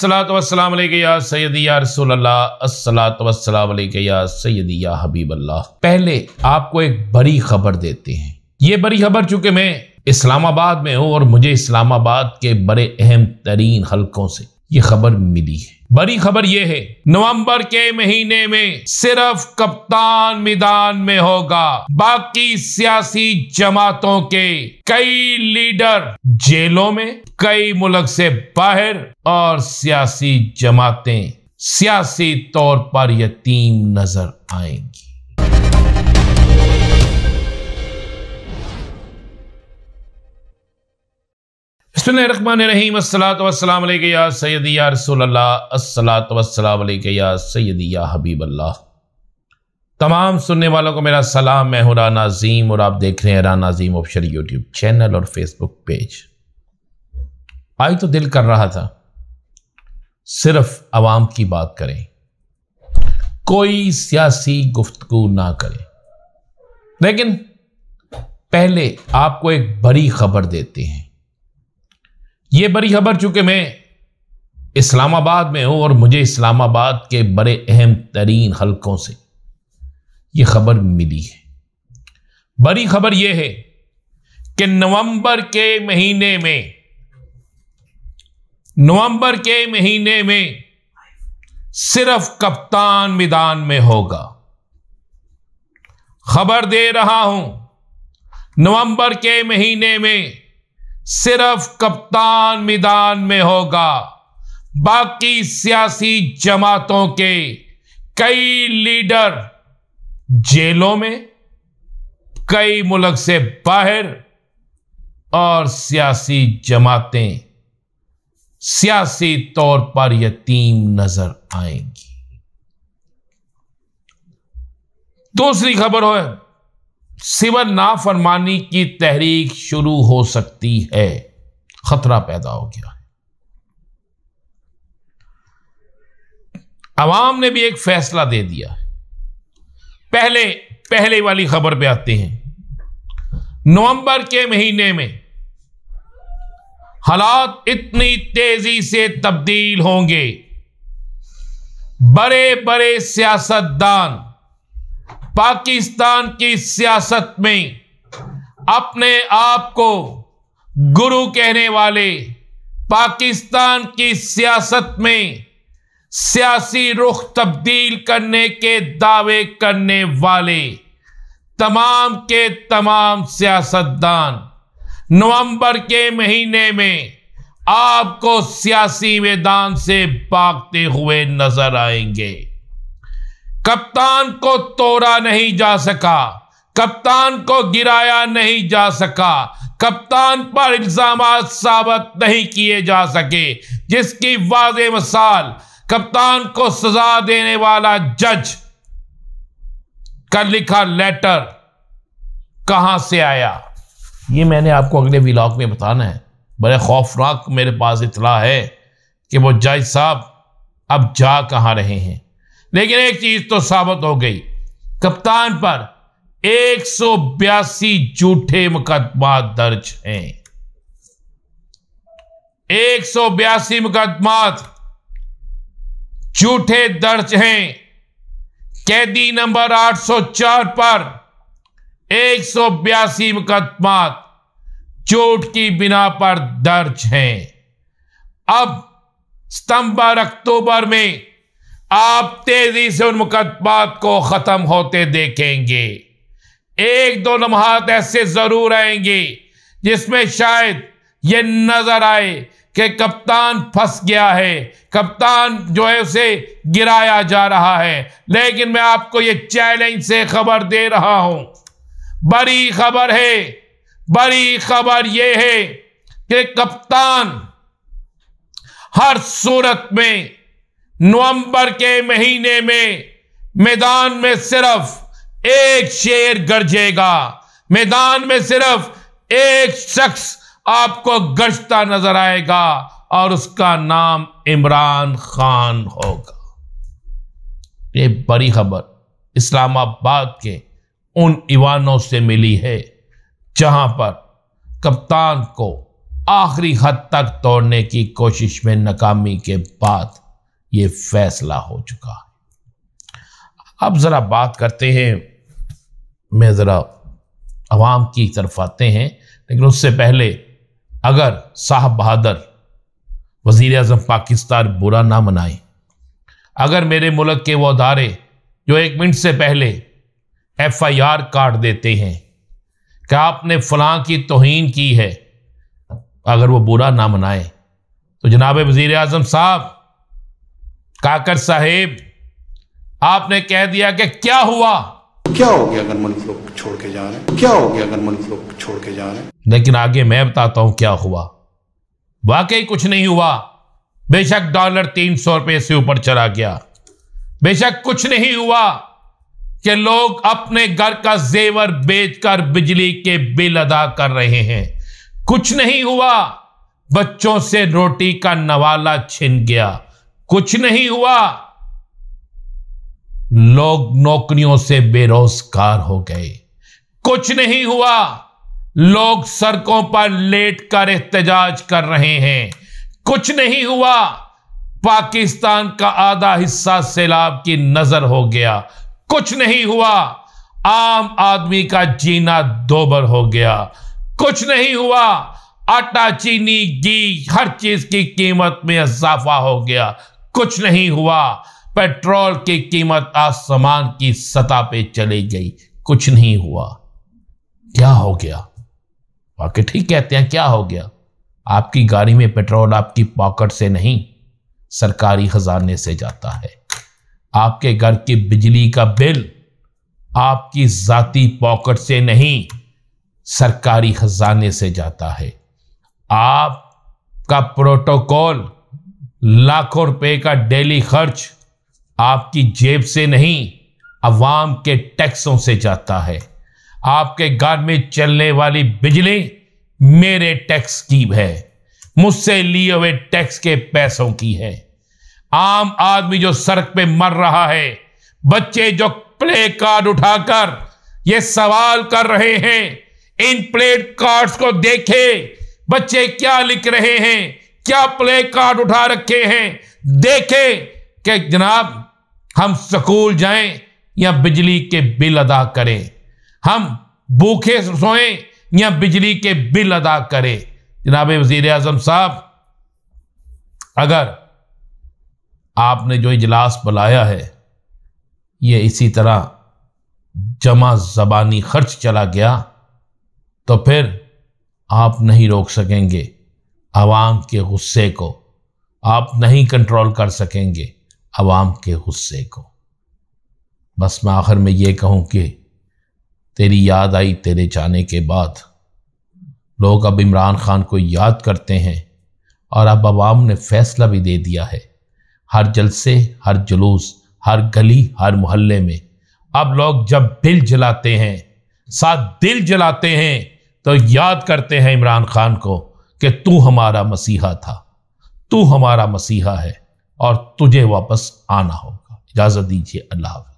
या सैदी या रसोल्ला या या हबीब अल्लाह पहले आपको एक बड़ी खबर देते हैं ये बड़ी खबर चूंकि मैं इस्लामाबाद में हूँ और मुझे इस्लामाबाद के बड़े अहम तरीन हलकों से ये खबर मिली है बड़ी खबर यह है नवंबर के महीने में सिर्फ कप्तान मैदान में होगा बाकी सियासी जमातों के कई लीडर जेलों में कई मुल्क से बाहर और सियासी जमातें सियासी तौर पर यतीम नजर आएंगी रसोल्ला तमाम सुनने वालों को मेरा सलाम मैं हूँ राना अजीम और आप देख रहे हैं Rana Azeem official YouTube channel और फेसबुक पेज आई तो दिल कर रहा था सिर्फ आवाम की बात करें कोई सियासी गुफ्तगु ना करें लेकिन पहले आपको एक बड़ी खबर देते हैं ये बड़ी खबर चूंकि मैं इस्लामाबाद में हूं और मुझे इस्लामाबाद के बड़े अहम तरीन हलकों से यह खबर मिली है बड़ी खबर यह है कि नवंबर के महीने में नवंबर के महीने में सिर्फ कप्तान मैदान में होगा खबर दे रहा हूं नवंबर के महीने में सिर्फ कप्तान मैदान में होगा बाकी सियासी जमातों के कई लीडर जेलों में कई मुल्क से बाहर और सियासी जमातें सियासी तौर पर यतीम नजर आएंगी दूसरी खबर हो ना नाफरमानी की तहरीक शुरू हो सकती है खतरा पैदा हो गया है अवाम ने भी एक फैसला दे दिया पहले पहले वाली खबर पे आते हैं नवंबर के महीने में हालात इतनी तेजी से तब्दील होंगे बड़े बड़े सियासतदान पाकिस्तान की सियासत में अपने आप को गुरु कहने वाले पाकिस्तान की सियासत में सियासी रुख तब्दील करने के दावे करने वाले तमाम के तमाम सियासतदान नवंबर के महीने में आपको सियासी मैदान से भागते हुए नजर आएंगे कप्तान को तोड़ा नहीं जा सका कप्तान को गिराया नहीं जा सका कप्तान पर इल्जाम साबित नहीं किए जा सके जिसकी वाज मिसाल कप्तान को सजा देने वाला जज का लिखा लेटर कहां से आया ये मैंने आपको अगले व्लॉग में बताना है बड़े खौफनाक मेरे पास इतला है कि वो जज साहब अब जा कहाँ रहे हैं लेकिन एक चीज तो साबित हो गई कप्तान पर एक झूठे मुकदमा दर्ज हैं एक सौ बयासी मुकदमात झूठे दर्ज हैं कैदी नंबर 804 पर एक सौ बयासी मुकदमात चोट की बिना पर दर्ज हैं अब सितंबर अक्टूबर में आप तेजी से उन मुकदमात को ख़त्म होते देखेंगे एक दो लम्हात ऐसे ज़रूर आएंगे जिसमें शायद ये नज़र आए कि कप्तान फंस गया है कप्तान जो है उसे गिराया जा रहा है लेकिन मैं आपको ये चैलेंज से खबर दे रहा हूं बड़ी खबर है बड़ी खबर यह है कि कप्तान हर सूरत में नवंबर के महीने में मैदान में सिर्फ एक शेर गरजेगा मैदान में सिर्फ एक शख्स आपको गरजता नजर आएगा और उसका नाम इमरान खान होगा ये बड़ी खबर इस्लामाबाद के उन ईवानों से मिली है जहां पर कप्तान को आखिरी हद तक तोड़ने की कोशिश में नाकामी के बाद ये फैसला हो चुका है अब ज़रा बात करते हैं मैं ज़रा आवाम की तरफ आते हैं लेकिन उससे पहले अगर साहब बहादुर वज़ी अजम पाकिस्तान बुरा ना मनाएं अगर मेरे मुल्क के वो अदारे जो एक मिनट से पहले एफ आई आर काट देते हैं कि आपने फलां की तोहन की है अगर वो बुरा ना मनाएं तो जनाब वज़ी अजम साहब काकर साहेब आपने कह दिया कि क्या हुआ क्या हो गया अगर मुल्क लोग छोड़ के जा रहे हैं क्या हो गया अगर मुल्क लोग छोड़ के जा रहे हैं लेकिन आगे मैं बताता हूं क्या हुआ वाकई कुछ नहीं हुआ बेशक डॉलर तीन सौ रुपये से ऊपर चला गया बेशक कुछ नहीं हुआ कि लोग अपने घर का जेवर बेचकर बिजली के बिल अदा कर रहे हैं कुछ नहीं हुआ बच्चों से रोटी का नवाला छिन गया कुछ नहीं हुआ लोग नौकरियों से बेरोजगार हो गए कुछ नहीं हुआ लोग सड़कों पर लेट कर एहतजाज कर रहे हैं कुछ नहीं हुआ पाकिस्तान का आधा हिस्सा सैलाब की नजर हो गया कुछ नहीं हुआ आम आदमी का जीना दोबर हो गया कुछ नहीं हुआ आटा चीनी घी हर चीज की कीमत में इजाफा हो गया कुछ नहीं हुआ पेट्रोल की कीमत आसमान की सतह पे चली गई कुछ नहीं हुआ क्या हो गया बाकी ठीक कहते हैं क्या हो गया आपकी गाड़ी में पेट्रोल आपकी पॉकेट से नहीं सरकारी खजाने से जाता है आपके घर की बिजली का बिल आपकी जाति पॉकेट से नहीं सरकारी खजाने से जाता है आपका प्रोटोकॉल लाखों रुपए का डेली खर्च आपकी जेब से नहीं अवाम के टैक्सों से जाता है आपके घर में चलने वाली बिजली मेरे टैक्स की है मुझसे लिए हुए टैक्स के पैसों की है आम आदमी जो सड़क पे मर रहा है बच्चे जो प्ले कार्ड उठाकर ये सवाल कर रहे हैं इन प्लेट कार्ड्स को देखे बच्चे क्या लिख रहे हैं क्या प्ले कार्ड उठा रखे हैं देखें कि जनाब हम स्कूल जाएं या बिजली के बिल अदा करें हम भूखे सोएं या बिजली के बिल अदा करें जनाब वजीर आजम साहब अगर आपने जो इजलास बुलाया है ये इसी तरह जमा जबानी खर्च चला गया तो फिर आप नहीं रोक सकेंगे आवाम के गुस्से को आप नहीं कंट्रोल कर सकेंगे आवाम के गुस्से को बस मैं आखिर में ये कहूँ कि तेरी याद आई तेरे जाने के बाद लोग अब इमरान खान को याद करते हैं और अब आवाम ने फैसला भी दे दिया है हर जलसे हर जुलूस हर गली हर मोहल्ले में अब लोग जब दिल जलाते हैं साथ दिल जलाते हैं तो याद करते हैं इमरान खान को कि तू हमारा मसीहा था तू हमारा मसीहा है और तुझे वापस आना होगा इजाज़त दीजिए अल्लाह